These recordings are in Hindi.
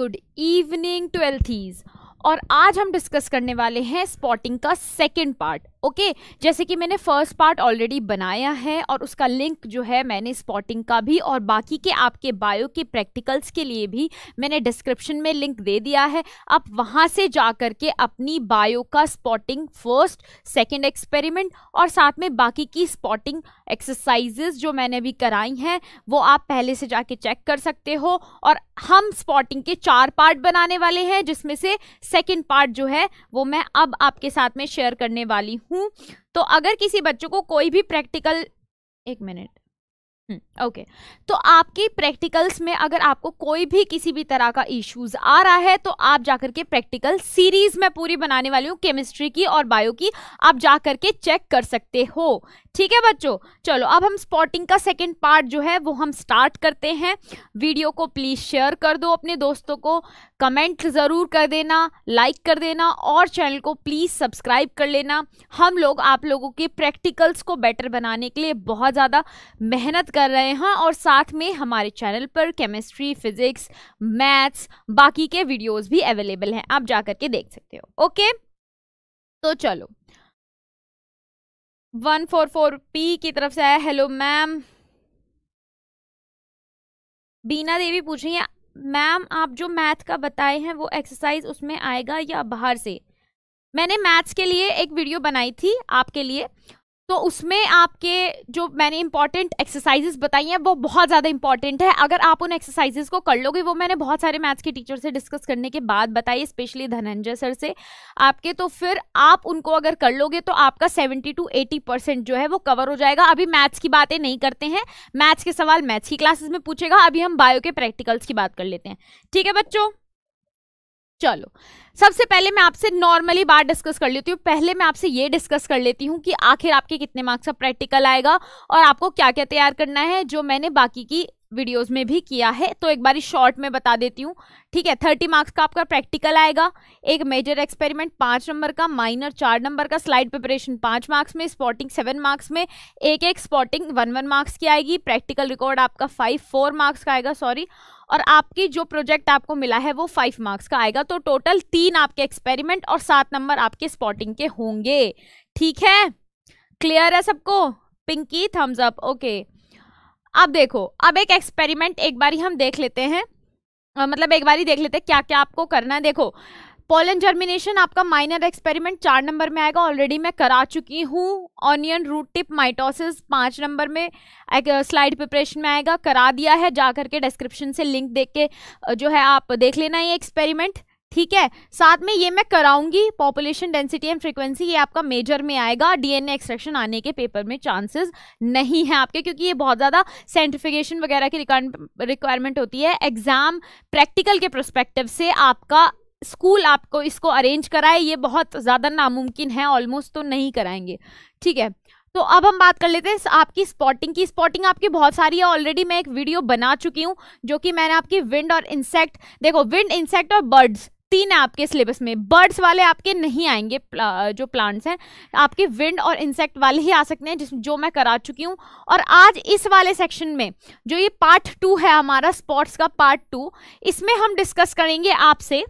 गुड इवनिंग ट्वेल्थीज और आज हम डिस्कस करने वाले हैं स्पॉटिंग का सेकेंड पार्ट ओके okay, जैसे कि मैंने फर्स्ट पार्ट ऑलरेडी बनाया है और उसका लिंक जो है मैंने स्पॉटिंग का भी और बाकी के आपके बायो के प्रैक्टिकल्स के लिए भी मैंने डिस्क्रिप्शन में लिंक दे दिया है आप वहां से जा कर के अपनी बायो का स्पॉटिंग फर्स्ट सेकंड एक्सपेरिमेंट और साथ में बाकी की स्पॉटिंग एक्सरसाइजेस जो मैंने अभी कराई हैं वो आप पहले से जाके चेक कर सकते हो और हम स्पॉटिंग के चार पार्ट बनाने वाले हैं जिसमें से सेकेंड पार्ट जो है वो मैं अब आपके साथ में शेयर करने वाली हूँ हूँ तो अगर किसी बच्चों को कोई भी प्रैक्टिकल एक मिनट हम्म, ओके okay. तो आपकी प्रैक्टिकल्स में अगर आपको कोई भी किसी भी तरह का इश्यूज आ रहा है तो आप जाकर के प्रैक्टिकल सीरीज में पूरी बनाने वाली हूँ केमिस्ट्री की और बायो की आप जाकर के चेक कर सकते हो ठीक है बच्चों चलो अब हम स्पॉटिंग का सेकेंड पार्ट जो है वो हम स्टार्ट करते हैं वीडियो को प्लीज़ शेयर कर दो अपने दोस्तों को कमेंट ज़रूर कर देना लाइक कर देना और चैनल को प्लीज़ सब्सक्राइब कर लेना हम लोग आप लोगों के प्रैक्टिकल्स को बेटर बनाने के लिए बहुत ज़्यादा मेहनत कर रहे हैं और साथ में हमारे चैनल पर केमिस्ट्री फिज़िक्स मैथ्स बाकी के वीडियोज़ भी अवेलेबल हैं आप जा के देख सकते हो ओके तो चलो वन फोर फोर पी की तरफ से आया हेलो मैम बीना देवी पूछ रही है मैम आप जो मैथ का बताए हैं वो एक्सरसाइज उसमें आएगा या बाहर से मैंने मैथ्स के लिए एक वीडियो बनाई थी आपके लिए तो उसमें आपके जो मैंने इंपॉर्टेंट एक्सरसाइजेस बताई हैं वो बहुत ज़्यादा इंपॉर्टेंट है अगर आप उन एक्सरसाइजेस को कर लोगे वो मैंने बहुत सारे मैथ्स के टीचर से डिस्कस करने के बाद बताई स्पेशली धनंजय सर से आपके तो फिर आप उनको अगर कर लोगे तो आपका सेवेंटी टू एटी परसेंट जो है वो कवर हो जाएगा अभी मैथ्स की बातें नहीं करते हैं मैथ्स के सवाल मैथ्स की क्लासेस में पूछेगा अभी हम बायो के प्रैक्टिकल्स की बात कर लेते हैं ठीक है बच्चों चलो सबसे पहले मैं आपसे नॉर्मली बात डिस्कस कर लेती हूँ पहले मैं आपसे ये डिस्कस कर लेती हूँ कि आखिर आपके कितने मार्क्स का प्रैक्टिकल आएगा और आपको क्या क्या तैयार करना है जो मैंने बाकी की वीडियोस में भी किया है तो एक बार शॉर्ट में बता देती हूँ ठीक है थर्टी मार्क्स का आपका प्रैक्टिकल आएगा एक मेजर एक्सपेरिमेंट पाँच नंबर का माइनर चार नंबर का स्लाइड प्रिपरेशन पाँच मार्क्स में स्पॉटिंग सेवन मार्क्स में एक एक स्पॉटिंग वन वन मार्क्स की आएगी प्रैक्टिकल रिकॉर्ड आपका फाइव फोर मार्क्स का आएगा सॉरी और आपकी जो प्रोजेक्ट आपको मिला है वो फाइव मार्क्स का आएगा तो टोटल तीन आपके एक्सपेरिमेंट और सात नंबर आपके स्पॉटिंग के होंगे ठीक है क्लियर है सबको पिंकी थम्स अप ओके अब देखो अब एक एक्सपेरिमेंट एक बारी हम देख लेते हैं मतलब एक बारी देख लेते हैं क्या क्या आपको करना है देखो पोलन जर्मिनेशन आपका माइनर एक्सपेरिमेंट चार नंबर में आएगा ऑलरेडी मैं करा चुकी हूँ ऑनियन रूट टिप माइटोसिस पाँच नंबर में एक स्लाइड प्रिपरेशन में आएगा करा दिया है जा करके डिस्क्रिप्शन से लिंक देख के जो है आप देख लेना ये एक्सपेरिमेंट ठीक है साथ में ये मैं कराऊंगी पॉपुलेशन डेंसिटी एंड फ्रीक्वेंसी ये आपका मेजर में आएगा डीएनए एक्सट्रैक्शन आने के पेपर में चांसेस नहीं है आपके क्योंकि ये बहुत ज़्यादा सेंटिफिकेशन वगैरह की रिक्वायरमेंट होती है एग्जाम प्रैक्टिकल के प्रोस्पेक्टिव से आपका स्कूल आपको इसको अरेंज कराए ये बहुत ज़्यादा नामुमकिन है ऑलमोस्ट तो नहीं कराएंगे ठीक है तो अब हम बात कर लेते हैं आपकी स्पॉटिंग की स्पॉटिंग आपकी बहुत सारी है ऑलरेडी मैं एक वीडियो बना चुकी हूँ जो कि मैंने आपकी विंड और इंसेक्ट देखो विंड इंसेक्ट और बर्ड्स तीन है आपके सिलेबस में बर्ड्स वाले आपके नहीं आएंगे प्ला, जो प्लांट्स हैं आपके विंड और इंसेक्ट वाले ही आ सकते हैं जिस जो मैं करा चुकी हूँ और आज इस वाले सेक्शन में जो ये पार्ट टू है हमारा स्पॉट्स का पार्ट टू इसमें हम डिस्कस करेंगे आपसे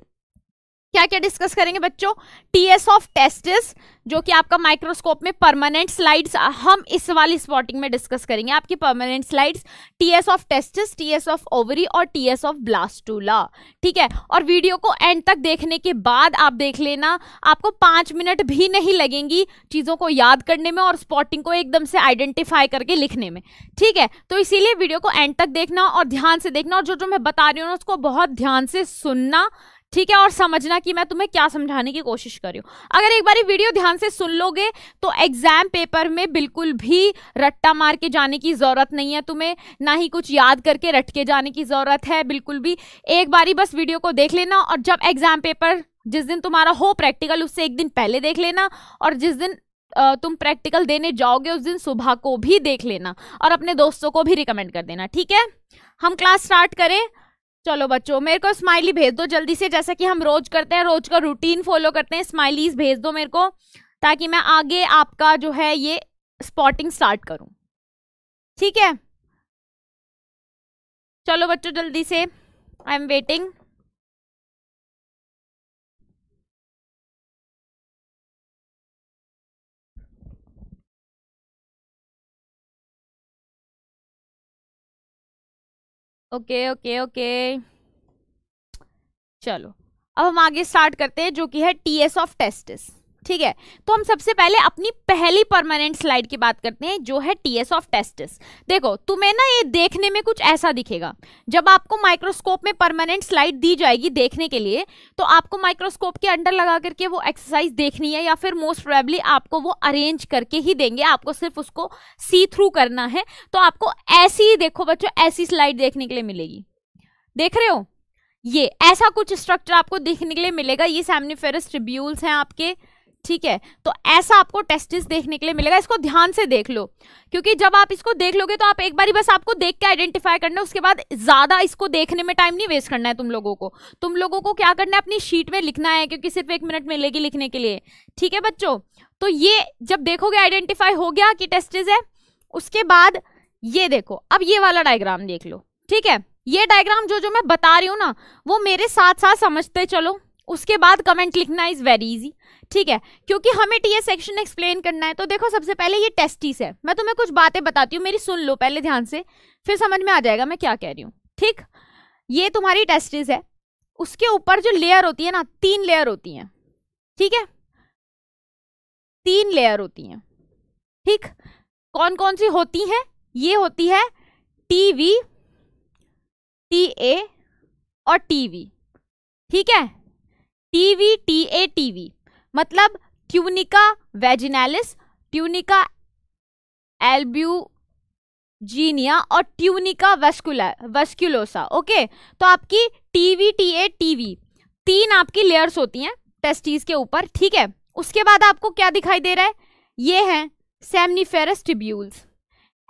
क्या क्या डिस्कस करेंगे बच्चों टीएस ऑफ टेस्टिस जो कि आपका माइक्रोस्कोप में परमानेंट स्लाइड्स हम इस वाली स्पॉटिंग में डिस्कस करेंगे आपकी permanent slides TS of testis TS of ovary और टीएस ऑफ ब्लास्टूला ठीक है और वीडियो को एंड तक देखने के बाद आप देख लेना आपको पांच मिनट भी नहीं लगेंगी चीज़ों को याद करने में और स्पॉटिंग को एकदम से आइडेंटिफाई करके लिखने में ठीक है तो इसीलिए वीडियो को एंड तक देखना और ध्यान से देखना और जो जो मैं बता रही हूँ उसको बहुत ध्यान से सुनना ठीक है और समझना कि मैं तुम्हें क्या समझाने की कोशिश कर रही हूँ अगर एक बार वीडियो ध्यान से सुन लोगे तो एग्जाम पेपर में बिल्कुल भी रट्टा मार के जाने की ज़रूरत नहीं है तुम्हें ना ही कुछ याद करके रट के जाने की ज़रूरत है बिल्कुल भी एक बारी बस वीडियो को देख लेना और जब एग्ज़ाम पेपर जिस दिन तुम्हारा हो प्रैक्टिकल उससे एक दिन पहले देख लेना और जिस दिन तुम प्रैक्टिकल देने जाओगे उस दिन सुबह को भी देख लेना और अपने दोस्तों को भी रिकमेंड कर देना ठीक है हम क्लास स्टार्ट करें चलो बच्चों मेरे को स्माइली भेज दो जल्दी से जैसा कि हम रोज करते हैं रोज का रूटीन फॉलो करते हैं स्माइलीज भेज दो मेरे को ताकि मैं आगे आपका जो है ये स्पॉटिंग स्टार्ट करूं ठीक है चलो बच्चों जल्दी से I am waiting okay okay okay चलो अब हम आगे स्टार्ट करते हैं जो कि है टी एस ऑफ टेस्टिस ठीक है तो हम सबसे पहले अपनी पहली परमानेंट स्लाइड की बात करते हैं जो है टी एस ऑफ टेस्टिस देखो तुम्हें ना ये देखने में कुछ ऐसा दिखेगा जब आपको माइक्रोस्कोप में परमानेंट स्लाइड दी जाएगी देखने के लिए तो आपको माइक्रोस्कोप के अंडर लगा करके वो एक्सरसाइज देखनी है या फिर मोस्ट प्रोबेबली आपको वो अरेंज करके ही देंगे आपको सिर्फ उसको सी थ्रू करना है तो आपको ऐसी देखो बच्चों ऐसी स्लाइड देखने के लिए मिलेगी देख रहे हो ये ऐसा कुछ स्ट्रक्चर आपको देखने के लिए मिलेगा ये सैमनीफेरस ट्रिब्यूल्स हैं आपके ठीक है तो ऐसा आपको टेस्टिस देखने के लिए मिलेगा इसको ध्यान से देख लो क्योंकि जब आप इसको देख लोगे तो आप एक बार बस आपको देख के आइडेंटिफाई करना है उसके बाद ज़्यादा इसको देखने में टाइम नहीं वेस्ट करना है तुम लोगों को तुम लोगों को क्या करना है अपनी शीट में लिखना है क्योंकि सिर्फ एक मिनट मिलेगी लिखने के लिए ठीक है बच्चों तो ये जब देखोगे आइडेंटिफाई हो गया कि टेस्टिस है उसके बाद ये देखो अब ये वाला डायग्राम देख लो ठीक है ये डायग्राम जो जो मैं बता रही हूँ ना वो मेरे साथ साथ समझते चलो उसके बाद कमेंट लिखना इज़ वेरी इजी ठीक है क्योंकि हमें टी सेक्शन एक्सप्लेन करना है तो देखो सबसे पहले ये टेस्टिस है मैं तुम्हें कुछ बातें बताती हूँ मेरी सुन लो पहले ध्यान से फिर समझ में आ जाएगा मैं क्या कह रही हूँ ठीक ये तुम्हारी टेस्टिस है उसके ऊपर जो लेयर होती है ना तीन लेयर होती हैं ठीक है तीन लेयर होती हैं ठीक कौन कौन सी होती हैं ये होती है टी वी टी ए और टी वी ठीक है T V T A T V मतलब ट्यूनिका वेजिनेलिस ट्यूनिका जीनिया और ट्यूनिका वेस्कुलर वेस्क्यूलोसा ओके तो आपकी टीवी टी ए टीवी तीन आपकी लेयर्स होती हैं टेस्टीज के ऊपर ठीक है उसके बाद आपको क्या दिखाई दे रहा है ये हैं सेमनीफेरस ट्रिब्यूल्स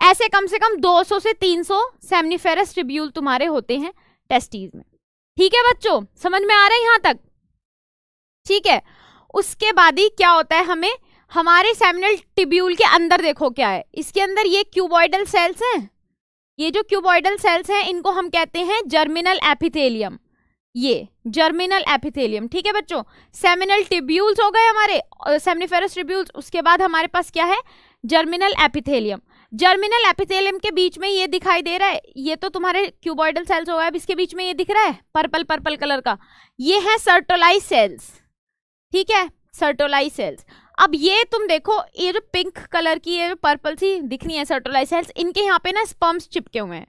ऐसे कम से कम 200 से 300 सौ सेमनीफेरस ट्रिब्यूल तुम्हारे होते हैं टेस्टीज में ठीक है बच्चों समझ में आ रहा है यहां तक ठीक है उसके बाद ही क्या होता है हमें हमारे सेमिनल टिब्यूल के अंदर देखो क्या है इसके अंदर ये क्यूबॉइडल सेल्स हैं ये जो क्यूबॉइडल सेल्स हैं इनको हम कहते हैं जर्मिनल एपिथेलियम ये जर्मिनल एपिथेलियम ठीक है बच्चों सेमिनल टिब्यूल्स हो गए हमारे सेमिनिफेरस टिब्यूल्स उसके बाद हमारे पास क्या है जर्मिनल एपिथेलियम जर्मिनल एपिथेलियम के बीच में ये दिखाई दे रहा है ये तो तुम्हारे क्यूबॉइडल सेल्स हो गए अब इसके बीच में ये दिख रहा है पर्पल पर्पल कलर का ये है सर्टोलाइज सेल्स ठीक है सर्टोलाई सेल्स अब ये तुम देखो ये जो पिंक कलर की ये पर्पल सी दिख रही है सर्टोलाई सेल्स इनके यहाँ पे ना स्पम्स चिपके हुए हैं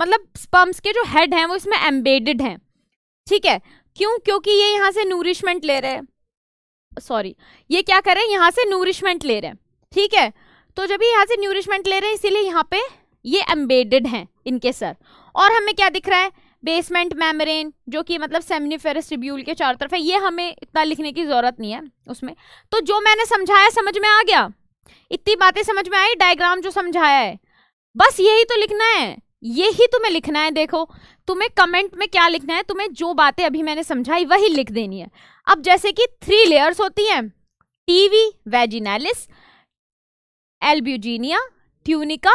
मतलब स्पम्स के जो हेड हैं वो इसमें एम्बेडेड हैं ठीक है क्यों क्योंकि ये यहाँ से नूरिशमेंट ले रहे हैं सॉरी ये क्या करें यहाँ से नूरिशमेंट ले रहे हैं ठीक है तो जब ये यहाँ से न्यूरिशमेंट ले रहे हैं इसीलिए यहाँ पे ये एम्बेडेड हैं इनके सर और हमें क्या दिख रहा है बेसमेंट मैमरेन जो कि मतलब सेमिनिफेरस ट्रिब्यूल के चारों तरफ है ये हमें इतना लिखने की ज़रूरत नहीं है उसमें तो जो मैंने समझाया समझ में आ गया इतनी बातें समझ में आई डायग्राम जो समझाया है बस यही तो लिखना है यही तुम्हें लिखना है देखो तुम्हें कमेंट में क्या लिखना है तुम्हें जो बातें अभी मैंने समझाई वही लिख देनी है अब जैसे कि थ्री लेयर्स होती हैं TV vaginalis albuginea tunica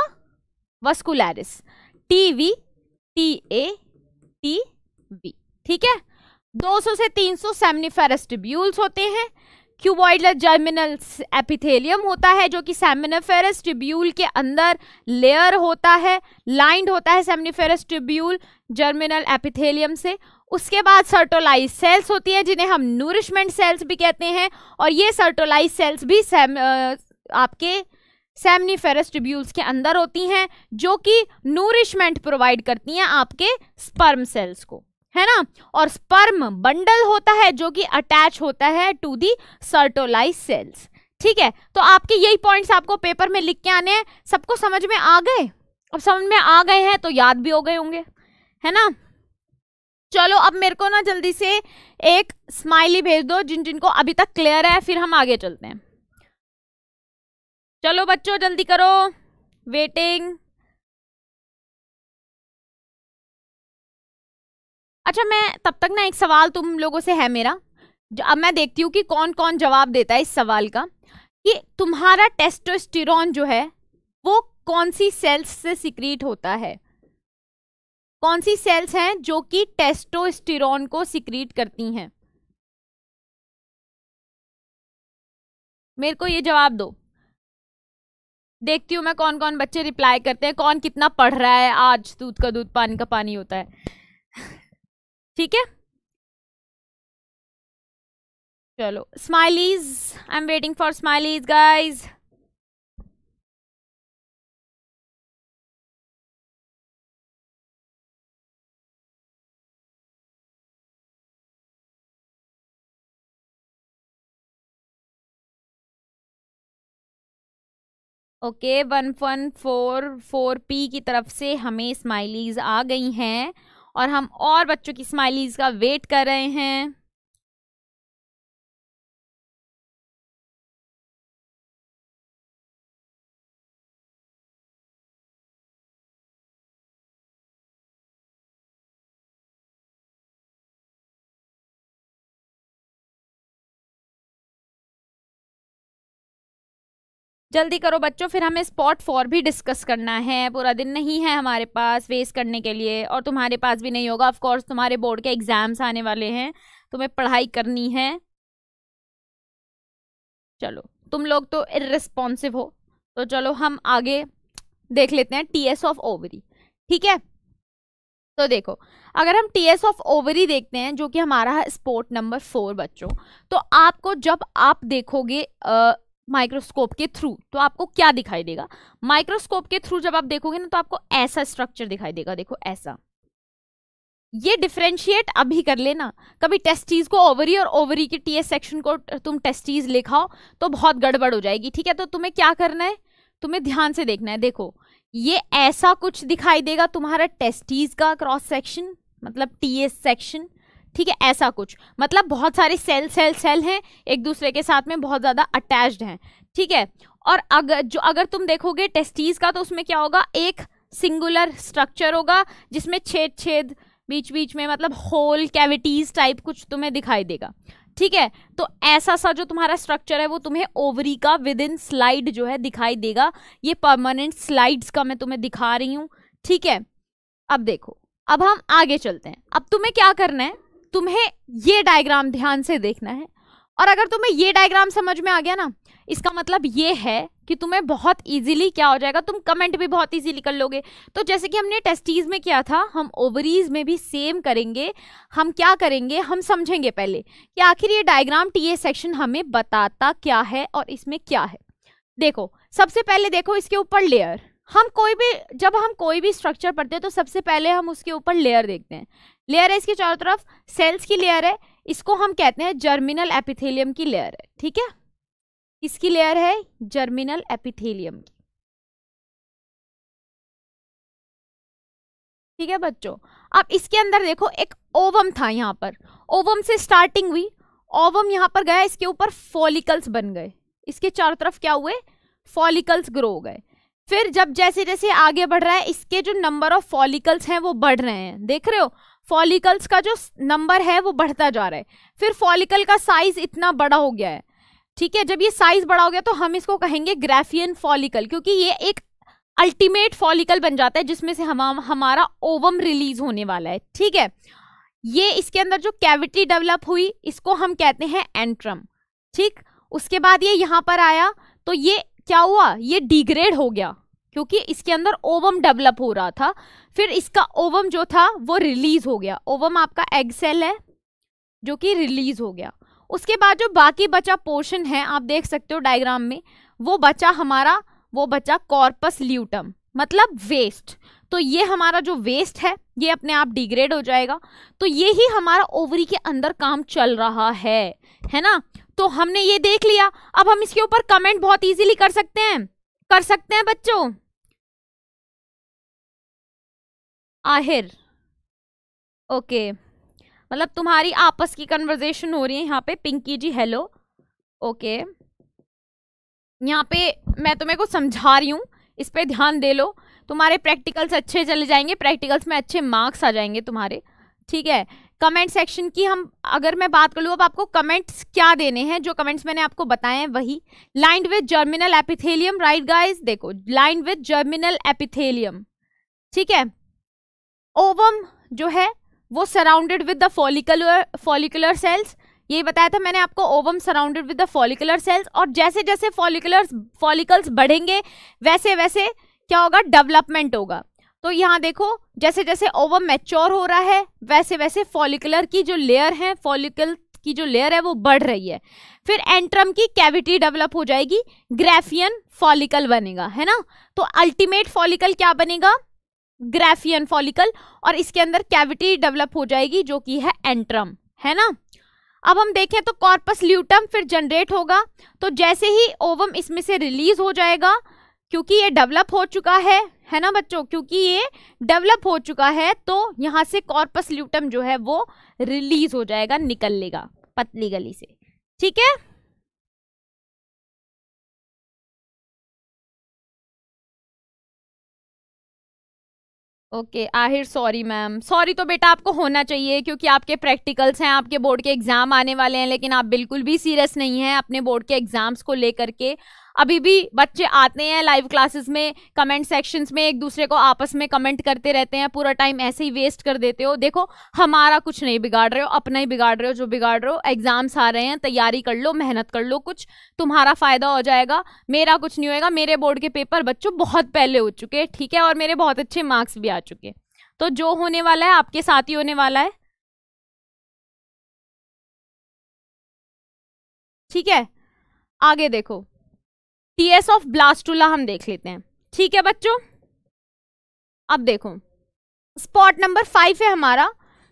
vascularis TV T A T V ठीक है 200 से 300 सेमनीफेरस ट्रिब्यूल्स होते हैं क्यूबॉइडल जर्मिनल एपिथेलियम होता है जो कि सेमिनिफेरस ट्रिब्यूल के अंदर लेयर होता है लाइंड होता है सेमिनिफेरस ट्रिब्यूल जर्मिनल एपिथेलियम से उसके बाद सर्टोलाइज सेल्स होती है जिन्हें हम नूरिशमेंट सेल्स भी कहते हैं और ये सर्टोलाइज सेल्स भी सेम आपके फेरस ट्रिब्यूल्स के अंदर होती हैं जो कि नूरिशमेंट प्रोवाइड करती हैं आपके स्पर्म सेल्स को है ना और स्पर्म बंडल होता है जो कि अटैच होता है टू दी सर्टोलाइज सेल्स ठीक है तो आपके यही पॉइंट्स आपको पेपर में लिख के आने हैं सबको समझ में आ गए अब समझ में आ गए हैं तो याद भी हो गए होंगे है ना चलो अब मेरे को ना जल्दी से एक स्माइली भेज दो जिन जिनको अभी तक क्लियर है फिर हम आगे चलते हैं चलो बच्चों जल्दी करो वेटिंग अच्छा मैं तब तक ना एक सवाल तुम लोगों से है मेरा अब मैं देखती हूँ कि कौन कौन जवाब देता है इस सवाल का कि तुम्हारा टेस्टोस्टिरॉन जो है वो कौन सी सेल्स से सिक्रीट होता है कौन सी सेल्स हैं जो कि टेस्टोस्टिरॉन को सिक्रीट करती हैं मेरे को ये जवाब दो देखती हूँ मैं कौन कौन बच्चे रिप्लाई करते हैं कौन कितना पढ़ रहा है आज दूध का दूध पानी का पानी होता है ठीक है चलो smileys I am waiting for smileys guys okay one one four four P की तरफ से हमें स्माइलीज़ आ गई हैं और हम और बच्चों की स्माइलीज़ का वेट कर रहे हैं जल्दी करो बच्चों फिर हमें स्पॉट फॉर भी डिस्कस करना है पूरा दिन नहीं है हमारे पास वेस्ट करने के लिए और तुम्हारे पास भी नहीं होगा ऑफकोर्स तुम्हारे बोर्ड के एग्ज़ाम्स आने वाले हैं तुम्हें पढ़ाई करनी है चलो तुम लोग तो इरेस्पॉन्सिव हो तो चलो हम आगे देख लेते हैं टी एस ऑफ ओवरी ठीक है तो देखो अगर हम टी एस ऑफ ओवरी देखते हैं जो कि हमारा है स्पोर्ट नंबर फोर बच्चों तो आपको जब आप देखोगे आ, माइक्रोस्कोप के थ्रू तो आपको क्या दिखाई देगा माइक्रोस्कोप के थ्रू जब आप देखोगे ना तो आपको ऐसा स्ट्रक्चर दिखाई देगा देखो ऐसा ये डिफ्रेंशिएट अभी कर लेना कभी टेस्टीज को ओवरी और ओवरी के टीएस सेक्शन को तुम टेस्टीज लिखाओ तो बहुत गड़बड़ हो जाएगी ठीक है तो तुम्हें क्या करना है तुम्हें ध्यान से देखना है देखो ये ऐसा कुछ दिखाई देगा तुम्हारा टेस्टीज का क्रॉस सेक्शन मतलब टीएस सेक्शन ठीक है ऐसा कुछ मतलब बहुत सारे सेल सेल सेल हैं एक दूसरे के साथ में बहुत ज़्यादा अटैच्ड हैं ठीक है और अगर जो अगर तुम देखोगे टेस्टीज का तो उसमें क्या होगा एक सिंगुलर स्ट्रक्चर होगा जिसमें छेद छेद बीच बीच में मतलब होल कैविटीज टाइप कुछ तुम्हें दिखाई देगा ठीक है तो ऐसा सा जो तुम्हारा स्ट्रक्चर है वो तुम्हें ओवरी का विद इन स्लाइड जो है दिखाई देगा ये परमानेंट स्लाइड्स का मैं तुम्हें दिखा रही हूँ ठीक है अब देखो अब हम आगे चलते हैं अब तुम्हें क्या करना है तुम्हें ये डायग्राम ध्यान से देखना है और अगर तुम्हें ये डायग्राम समझ में आ गया ना इसका मतलब ये है कि तुम्हें बहुत इजीली क्या हो जाएगा तुम कमेंट भी बहुत इजीली कर लोगे तो जैसे कि हमने टेस्टीज में किया था हम ओवरीज में भी सेम करेंगे हम क्या करेंगे हम समझेंगे पहले कि आखिर ये डायग्राम टीए सेक्शन हमें बताता क्या है और इसमें क्या है देखो सबसे पहले देखो इसके ऊपर लेयर हम कोई भी जब हम कोई भी स्ट्रक्चर पढ़ते हैं तो सबसे पहले हम उसके ऊपर लेयर देखते हैं लेयर है इसके चारों तरफ सेल्स की लेयर है इसको हम कहते हैं जर्मिनल एपिथेलियम की लेयर है ठीक है इसकी लेयर है जर्मिनल एपिथेलियम की ठीक है बच्चों अब इसके अंदर देखो एक ओवम था यहाँ पर ओवम से स्टार्टिंग हुई ओवम यहाँ पर गया इसके ऊपर फॉलिकल्स बन गए इसके चारों तरफ क्या हुए फॉलिकल्स ग्रो हो गए फिर जब जैसे जैसे आगे बढ़ रहा है इसके जो नंबर ऑफ फॉलिकल्स हैं वो बढ़ रहे हैं देख रहे हो फॉलिकल्स का जो नंबर है वो बढ़ता जा रहा है फिर फॉलिकल का साइज इतना बड़ा हो गया है ठीक है जब ये साइज बड़ा हो गया तो हम इसको कहेंगे ग्राफियन फॉलिकल क्योंकि ये एक अल्टीमेट फॉलिकल बन जाता है जिसमें से हम हमारा ओवम रिलीज होने वाला है ठीक है ये इसके अंदर जो कैविटी डेवलप हुई इसको हम कहते हैं एंट्रम ठीक उसके बाद ये यहाँ पर आया तो ये क्या हुआ ये डिग्रेड हो गया क्योंकि इसके अंदर ओवम डेवलप हो रहा था फिर इसका ओवम जो था वो रिलीज हो गया ओवम आपका एग सेल है जो कि रिलीज हो गया उसके बाद जो बाकी बचा पोर्शन है आप देख सकते हो डायग्राम में वो बचा हमारा वो बचा कॉर्पस ल्यूटम मतलब वेस्ट तो ये हमारा जो वेस्ट है ये अपने आप डिग्रेड हो जाएगा तो ये ही हमारा ओवरी के अंदर काम चल रहा है है ना तो हमने ये देख लिया अब हम इसके ऊपर कमेंट बहुत इजीली कर सकते हैं कर सकते हैं बच्चों आहिर ओके मतलब तुम्हारी आपस की कन्वर्जेशन हो रही है यहाँ पे पिंकी जी हेलो ओके यहाँ पे मैं तुम्हें कुछ समझा रही हूँ इस पर ध्यान दे लो तुम्हारे प्रैक्टिकल्स अच्छे चले जाएंगे प्रैक्टिकल्स में अच्छे मार्क्स आ जाएंगे तुम्हारे ठीक है कमेंट सेक्शन की हम अगर मैं बात कर लूँ अब आपको कमेंट्स क्या देने हैं जो कमेंट्स मैंने आपको बताए हैं वही lined with germinal epithelium right guys देखो लाइंड विथ जर्मिनल एपिथेलियम ठीक है ओवम जो है वो surrounded with the follicular follicular cells ये बताया था मैंने आपको ovum surrounded with the follicular cells और जैसे जैसे फॉलिकुलर फॉलिकल्स बढ़ेंगे वैसे वैसे क्या होगा डेवलपमेंट होगा तो यहाँ देखो जैसे जैसे ओवम मैच्योर हो रहा है वैसे वैसे फॉलिकुलर की जो लेयर है फॉलिकल की जो लेयर है वो बढ़ रही है फिर एंट्रम की कैविटी डेवलप हो जाएगी ग्रेफियन फॉलिकल बनेगा है ना तो अल्टीमेट फॉलिकल क्या बनेगा ग्राफियन फॉलिकल और इसके अंदर कैविटी डेवलप हो जाएगी जो कि है एंट्रम है ना अब हम देखें तो कॉर्पस ल्यूटम फिर जनरेट होगा तो जैसे ही ओवम इसमें से रिलीज हो जाएगा क्योंकि ये डेवलप हो चुका है है ना बच्चों क्योंकि ये डेवलप हो चुका है तो यहाँ से कॉर्पस ल्यूटम जो है वो रिलीज हो जाएगा निकल लेगा पतली गली से ठीक है ओके okay, आहिर सॉरी मैम सॉरी तो बेटा आपको होना चाहिए क्योंकि आपके प्रैक्टिकल्स हैं आपके बोर्ड के एग्ज़ाम आने वाले हैं लेकिन आप बिल्कुल भी सीरियस नहीं हैं अपने बोर्ड के एग्ज़ाम्स को लेकर के अभी भी बच्चे आते हैं लाइव क्लासेस में कमेंट सेक्शंस में एक दूसरे को आपस में कमेंट करते रहते हैं पूरा टाइम ऐसे ही वेस्ट कर देते हो देखो हमारा कुछ नहीं बिगाड़ रहे हो अपना ही बिगाड़ रहे हो जो बिगाड़ रहे हो एग्जाम्स आ रहे हैं तैयारी कर लो मेहनत कर लो कुछ तुम्हारा फ़ायदा हो जाएगा मेरा कुछ नहीं होएगा मेरे बोर्ड के पेपर बच्चों बहुत पहले हो चुके हैं ठीक है और मेरे बहुत अच्छे मार्क्स भी आ चुके हैं तो जो होने वाला है आपके साथ ही होने वाला है ठीक है आगे देखो टीएस ऑफ ब्लास्टुला हम देख लेते हैं ठीक है बच्चों अब देखो स्पॉट नंबर फाइव है हमारा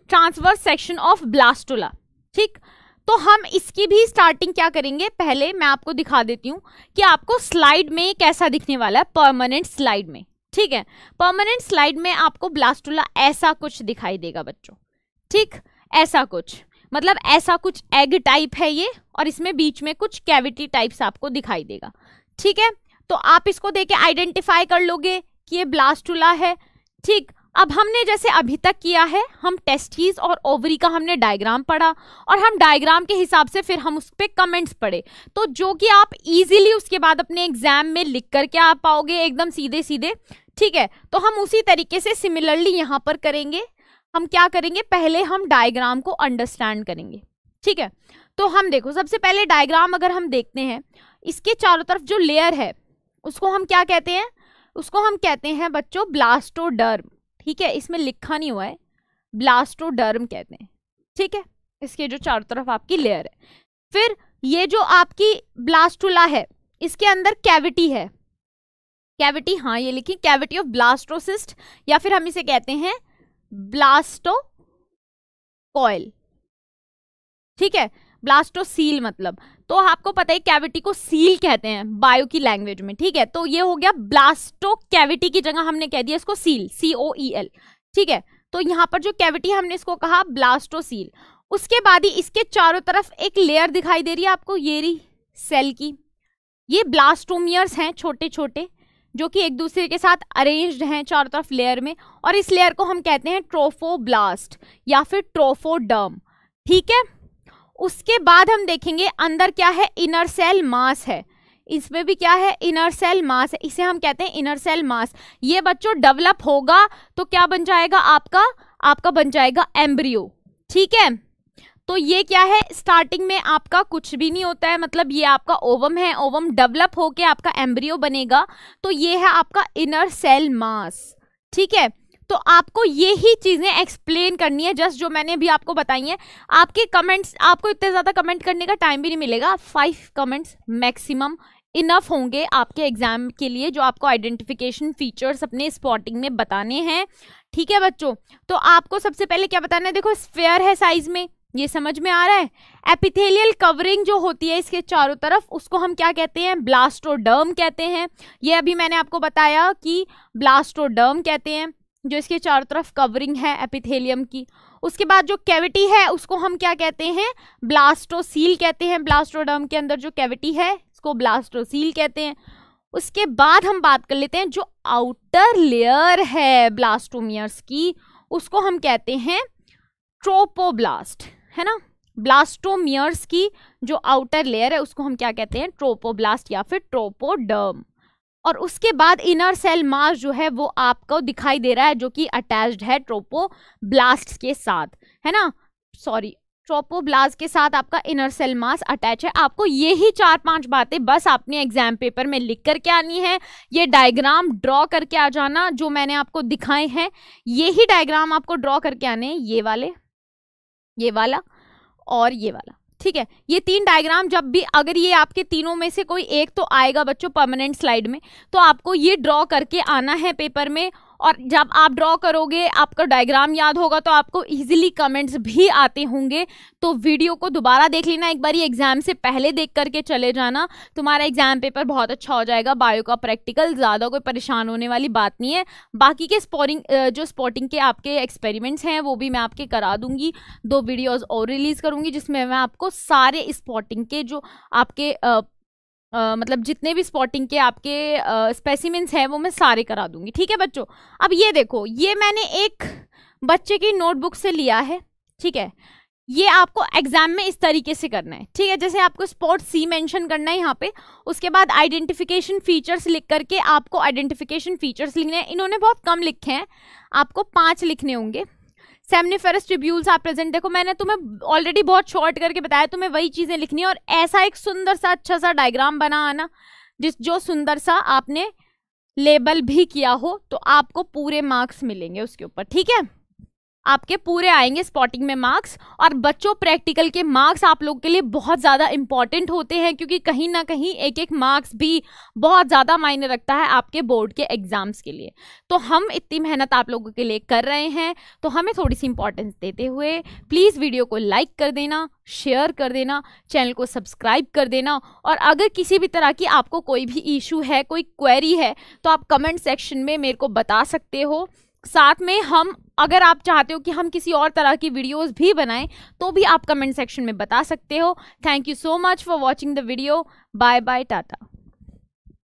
ट्रांसवर्स सेक्शन ऑफ ब्लास्टुला ठीक तो हम इसकी भी स्टार्टिंग क्या करेंगे पहले मैं आपको दिखा देती हूँ कि आपको स्लाइड में कैसा दिखने वाला है परमानेंट स्लाइड में ठीक है परमानेंट स्लाइड में आपको ब्लास्टुला ऐसा कुछ दिखाई देगा बच्चों ठीक ऐसा कुछ मतलब ऐसा कुछ एग टाइप है ये और इसमें बीच में कुछ कैविटी टाइप्स आपको दिखाई देगा ठीक है तो आप इसको देके आइडेंटिफाई कर लोगे कि ये ब्लास्टुला है ठीक अब हमने जैसे अभी तक किया है हम टेस्टीज और ओवरी का हमने डायग्राम पढ़ा और हम डायग्राम के हिसाब से फिर हम उस पर कमेंट्स पढ़े तो जो कि आप इजीली उसके बाद अपने एग्जाम में लिख करके आ पाओगे एकदम सीधे सीधे ठीक है तो हम उसी तरीके से सिमिलरली यहाँ पर करेंगे हम क्या करेंगे पहले हम डायग्राम को अंडरस्टैंड करेंगे ठीक है तो हम देखो सबसे पहले डायग्राम अगर हम देखते हैं इसके चारों तरफ जो लेयर है उसको हम क्या कहते हैं उसको हम कहते हैं बच्चों ब्लास्टोडर्म ठीक है इसमें लिखा नहीं हुआ है ब्लास्टोडर्म कहते हैं ठीक है इसके जो चारों तरफ आपकी लेयर है फिर ये जो आपकी ब्लास्टुला है इसके अंदर कैविटी है कैविटी हाँ ये लिखी कैविटी ऑफ ब्लास्टोसिस्ट या फिर हम इसे कहते हैं ब्लास्टो कॉयल ठीक है ब्लास्टोसील मतलब तो आपको पता है कैविटी को सील कहते हैं बायो की लैंग्वेज में ठीक है तो ये हो गया ब्लास्टो कैविटी की जगह हमने कह दिया इसको सील सी ओ ई एल ठीक है तो यहाँ पर जो कैविटी हमने इसको कहा ब्लास्टोसील उसके बाद ही इसके चारों तरफ एक लेयर दिखाई दे रही है आपको ये रही सेल की ये ब्लास्टोमियर्स हैं छोटे छोटे जो कि एक दूसरे के साथ अरेंज्ड हैं चारों तरफ लेयर में और इस लेयर को हम कहते हैं ट्रोफोब्लास्ट या फिर ट्रोफोडर्म ठीक है उसके बाद हम देखेंगे अंदर क्या है इनर सेल मास है इसमें भी क्या है इनर सेल मास है इसे हम कहते हैं इनर सेल मास ये बच्चों डेवलप होगा तो क्या बन जाएगा आपका आपका बन जाएगा एम्ब्रियो ठीक है तो ये क्या है स्टार्टिंग में आपका कुछ भी नहीं होता है मतलब ये आपका ओवम है ओवम डेवलप होके आपका एम्ब्रियो बनेगा तो ये है आपका इनर सेल मास ठीक है तो आपको ये ही चीज़ें एक्सप्लेन करनी है जस्ट जो मैंने अभी आपको बताई हैं आपके कमेंट्स आपको इतने ज़्यादा कमेंट करने का टाइम भी नहीं मिलेगा फाइव कमेंट्स मैक्सिमम इनफ होंगे आपके एग्ज़ाम के लिए जो आपको आइडेंटिफिकेशन फीचर्स अपने स्पॉटिंग में बताने हैं ठीक है बच्चों तो आपको सबसे पहले क्या बताना है देखो स्फेयर है साइज़ में ये समझ में आ रहा है एपिथेलियल कवरिंग जो होती है इसके चारों तरफ उसको हम क्या कहते हैं ब्लास्टोडर्म कहते हैं ये अभी मैंने आपको बताया कि ब्लास्टोडर्म कहते हैं जो इसके चारों तरफ कवरिंग है एपिथेलियम की उसके बाद जो कैविटी है उसको हम क्या कहते हैं ब्लास्टोसील कहते हैं ब्लास्टोडर्म के अंदर जो कैविटी है इसको ब्लास्टोसील कहते हैं उसके बाद हम बात कर लेते हैं जो आउटर लेयर है ब्लास्टोमियर्स की उसको हम कहते हैं ट्रोपोब्लास्ट है ना ब्लास्टोमियर्स की जो आउटर लेयर है उसको हम क्या कहते हैं ट्रोपोब्लास्ट या फिर ट्रोपोडर्म और उसके बाद इनर सेल मास जो है वो आपको दिखाई दे रहा है जो कि अटैच्ड है ब्लास्ट के साथ है ना सॉरी ब्लास्ट के साथ आपका इनर सेल मास अटैच है आपको ये ही चार पांच बातें बस आपने एग्जाम पेपर में लिख करके आनी है ये डायग्राम ड्रॉ करके आ जाना जो मैंने आपको दिखाए हैं ये ही डायग्राम आपको ड्रॉ करके आने ये वाले ये वाला और ये वाला ठीक है ये तीन डायग्राम जब भी अगर ये आपके तीनों में से कोई एक तो आएगा बच्चों परमानेंट स्लाइड में तो आपको ये ड्रॉ करके आना है पेपर में और जब आप ड्रॉ करोगे आपका डायग्राम याद होगा तो आपको इजीली कमेंट्स भी आते होंगे तो वीडियो को दोबारा देख लेना एक बार एग्ज़ाम से पहले देख करके चले जाना तुम्हारा एग्ज़ाम पेपर बहुत अच्छा हो जाएगा बायो का प्रैक्टिकल ज़्यादा कोई परेशान होने वाली बात नहीं है बाकी के स्पोरिंग जो स्पॉटिंग के आपके एक्सपेरिमेंट्स हैं वो भी मैं आपके करा दूँगी दो वीडियोज़ और रिलीज़ करूँगी जिसमें मैं आपको सारे स्पॉटिंग के जो आपके मतलब जितने भी स्पॉटिंग के आपके स्पेसिमेंट्स हैं वो मैं सारे करा दूंगी ठीक है बच्चों अब ये देखो ये मैंने एक बच्चे की नोटबुक से लिया है ठीक है ये आपको एग्जाम में इस तरीके से करना है ठीक है जैसे आपको स्पॉट सी मेंशन करना है यहाँ पे उसके बाद आइडेंटिफिकेशन फीचर्स लिख करके आपको आइडेंटिफिकेशन फीचर्स लिखने हैं इन्होंने बहुत कम लिखे हैं आपको पाँच लिखने होंगे सेमनीफेरस ट्रिब्यूल्स आप प्रेजेंट देखो मैंने तुम्हें ऑलरेडी बहुत शॉर्ट करके बताया तुम्हें वही चीज़ें लिखनी है और ऐसा एक सुंदर सा अच्छा सा डायग्राम बना आना जिस जो सुंदर सा आपने लेबल भी किया हो तो आपको पूरे मार्क्स मिलेंगे उसके ऊपर ठीक है आपके पूरे आएंगे स्पॉटिंग में मार्क्स और बच्चों प्रैक्टिकल के मार्क्स आप लोग के लिए बहुत ज़्यादा इंपॉर्टेंट होते हैं क्योंकि कहीं ना कहीं एक एक मार्क्स भी बहुत ज़्यादा मायने रखता है आपके बोर्ड के एग्ज़ाम्स के लिए तो हम इतनी मेहनत आप लोगों के लिए कर रहे हैं तो हमें थोड़ी सी इंपॉर्टेंस देते हुए प्लीज़ वीडियो को लाइक कर देना शेयर कर देना चैनल को सब्सक्राइब कर देना और अगर किसी भी तरह की आपको कोई भी इशू है कोई क्वेरी है तो आप कमेंट सेक्शन में मेरे को बता सकते हो साथ में हम अगर आप चाहते हो कि हम किसी और तरह की वीडियोस भी बनाएं तो भी आप कमेंट सेक्शन में बता सकते हो thank you so much for watching the video bye bye Tata